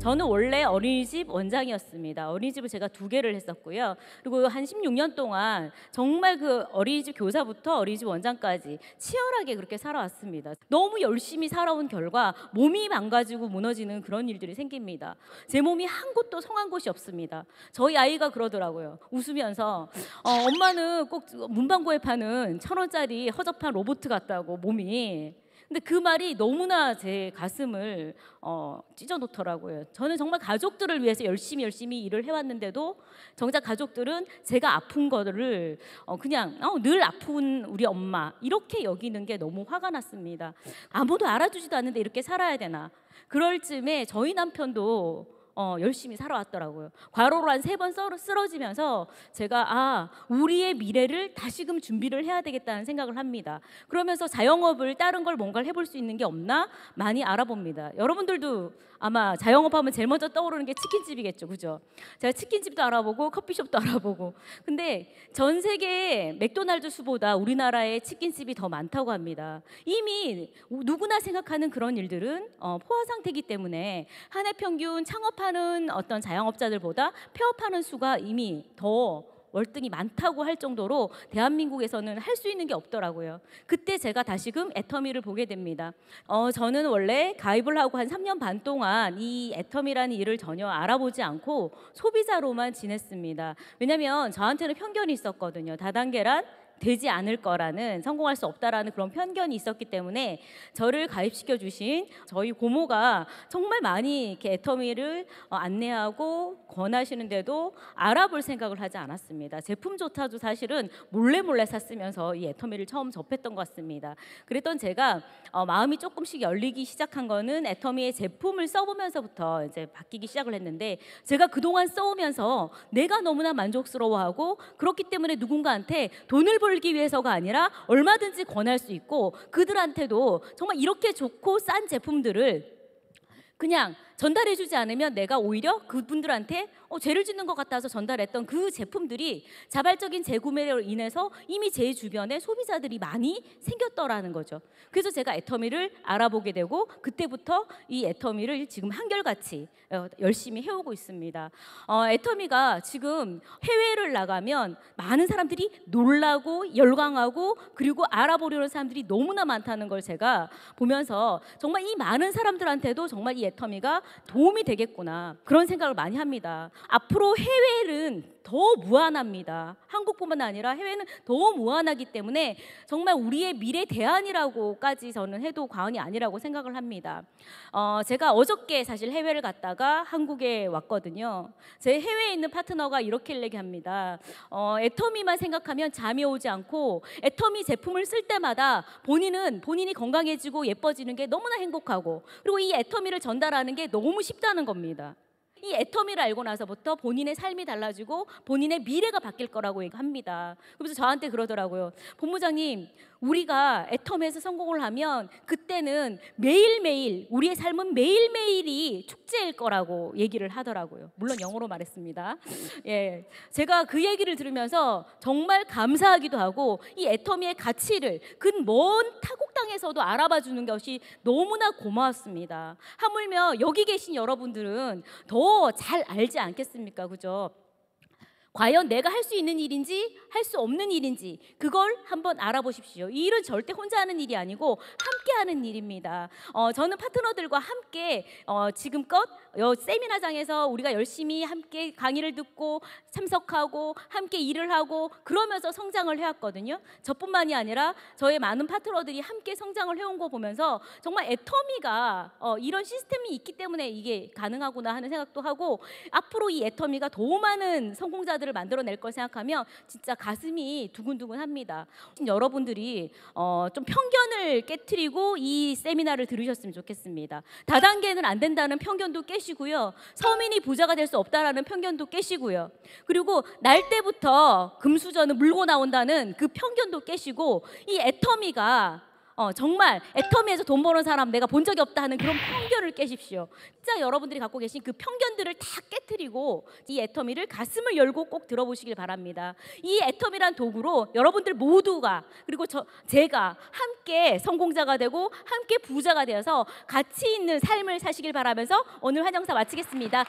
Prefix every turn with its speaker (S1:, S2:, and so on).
S1: 저는 원래 어린이집 원장이었습니다. 어린이집을 제가 두 개를 했었고요. 그리고 한 16년 동안 정말 그 어린이집 교사부터 어린이집 원장까지 치열하게 그렇게 살아왔습니다. 너무 열심히 살아온 결과 몸이 망가지고 무너지는 그런 일들이 생깁니다. 제 몸이 한 곳도 성한 곳이 없습니다. 저희 아이가 그러더라고요. 웃으면서 어, 엄마는 꼭 문방구에 파는 천 원짜리 허접한 로봇 같다고 몸이 근데 그 말이 너무나 제 가슴을 어, 찢어놓더라고요. 저는 정말 가족들을 위해서 열심히 열심히 일을 해왔는데도 정작 가족들은 제가 아픈 거를 어, 그냥 어, 늘 아픈 우리 엄마 이렇게 여기는 게 너무 화가 났습니다. 아무도 알아주지도 않는데 이렇게 살아야 되나? 그럴 쯤에 저희 남편도 어, 열심히 살아왔더라고요. 과로로 한 세 번 쓰러지면서 제가 아 우리의 미래를 다시금 준비를 해야 되겠다는 생각을 합니다. 그러면서 자영업을 다른 걸 뭔가를 해볼 수 있는 게 없나 많이 알아봅니다. 여러분들도 아마 자영업하면 제일 먼저 떠오르는 게 치킨집이겠죠, 그죠? 제가 치킨집도 알아보고 커피숍도 알아보고 근데 전 세계에 맥도날드 수보다 우리나라에 치킨집이 더 많다고 합니다. 이미 누구나 생각하는 그런 일들은 어, 포화 상태이기 때문에 한해 평균 창업한 폐업하는 어떤 자영업자들보다 폐업하는 수가 이미 더 월등히 많다고 할 정도로 대한민국에서는 할 수 있는 게 없더라고요. 그때 제가 다시금 애터미를 보게 됩니다. 어, 저는 원래 가입을 하고 한 3년 반 동안 이 애터미라는 일을 전혀 알아보지 않고 소비자로만 지냈습니다. 왜냐하면 저한테는 편견이 있었거든요. 다단계란 되지 않을 거라는 성공할 수 없다라는 그런 편견이 있었기 때문에 저를 가입시켜 주신 저희 고모가 정말 많이 이렇게 애터미를 어, 안내하고 권하시는데도 알아볼 생각을 하지 않았습니다. 제품조차도 사실은 몰래 몰래 샀으면서 이 애터미를 처음 접했던 것 같습니다. 그랬던 제가 어, 마음이 조금씩 열리기 시작한 거는 애터미의 제품을 써보면서부터 이제 바뀌기 시작을 했는데 제가 그동안 써오면서 내가 너무나 만족스러워하고 그렇기 때문에 누군가한테 돈을 벌 털기 위해서가 아니라 얼마든지 권할 수 있고 그들한테도 정말 이렇게 좋고 싼 제품들을 그냥 전달해 주지 않으면 내가 오히려 그분들한테 어, 죄를 짓는 것 같아서 전달했던 그 제품들이 자발적인 재구매로 인해서 이미 제 주변에 소비자들이 많이 생겼더라는 거죠. 그래서 제가 애터미를 알아보게 되고 그때부터 이 애터미를 지금 한결같이 어, 열심히 해오고 있습니다. 어, 애터미가 지금 해외를 나가면 많은 사람들이 놀라고 열광하고 그리고 알아보려는 사람들이 너무나 많다는 걸 제가 보면서 정말 이 많은 사람들한테도 정말 이 애터미가 도움이 되겠구나 그런 생각을 많이 합니다. 앞으로 해외는 더 무한합니다. 한국뿐만 아니라 해외는 더 무한하기 때문에 정말 우리의 미래 대안이라고까지 저는 해도 과언이 아니라고 생각을 합니다. 어, 제가 어저께 사실 해외를 갔다가 한국에 왔거든요. 제 해외에 있는 파트너가 이렇게 얘기합니다. 어, 애터미만 생각하면 잠이 오지 않고 애터미 제품을 쓸 때마다 본인은 본인이 건강해지고 예뻐지는 게 너무나 행복하고 그리고 이 애터미를 전달하는 게 너무 너무 쉽다는 겁니다. 이 애터미를 알고 나서부터 본인의 삶이 달라지고 본인의 미래가 바뀔 거라고 합니다. 그래서 저한테 그러더라고요. 본부장님, 우리가 애텀에서 성공을 하면 그때는 매일매일 우리의 삶은 매일매일이 축제일 거라고 얘기를 하더라고요. 물론 영어로 말했습니다. 예. 제가 그 얘기를 들으면서 정말 감사하기도 하고 이애텀의 가치를 그먼 타국 땅에서도 알아봐 주는 것이 너무나 고마웠습니다. 하물며 여기 계신 여러분들은 더 잘 알지 않겠습니까? 그죠? 과연 내가 할 수 있는 일인지 할 수 없는 일인지 그걸 한번 알아보십시오. 이 일은 절대 혼자 하는 일이 아니고 함께 함께하는 일입니다. 어, 저는 파트너들과 함께 어, 지금껏 어, 세미나장에서 우리가 열심히 함께 강의를 듣고 참석하고 함께 일을 하고 그러면서 성장을 해왔거든요. 저뿐만이 아니라 저의 많은 파트너들이 함께 성장을 해온 거 보면서 정말 애터미가 어, 이런 시스템이 있기 때문에 이게 가능하구나 하는 생각도 하고 앞으로 이 애터미가 더 많은 성공자들을 만들어낼 걸 생각하면 진짜 가슴이 두근두근합니다. 여러분들이 어, 좀 편견을 깨뜨리고 드리고 이 세미나를 들으셨으면 좋겠습니다. 다단계는 안 된다는 편견도 깨시고요. 서민이 부자가 될 수 없다라는 편견도 깨시고요. 그리고 날 때부터 금수저는 물고 나온다는 그 편견도 깨시고 이 애터미가 어, 정말 애터미에서 돈 버는 사람 내가 본 적이 없다 하는 그런 편견을 깨십시오. 진짜 여러분들이 갖고 계신 그 편견들을 다 깨뜨리고 이 애터미를 가슴을 열고 꼭 들어보시길 바랍니다. 이 애터미란 도구로 여러분들 모두가 그리고 저 제가 함께 성공자가 되고 함께 부자가 되어서 가치 있는 삶을 사시길 바라면서 오늘 환영사 마치겠습니다.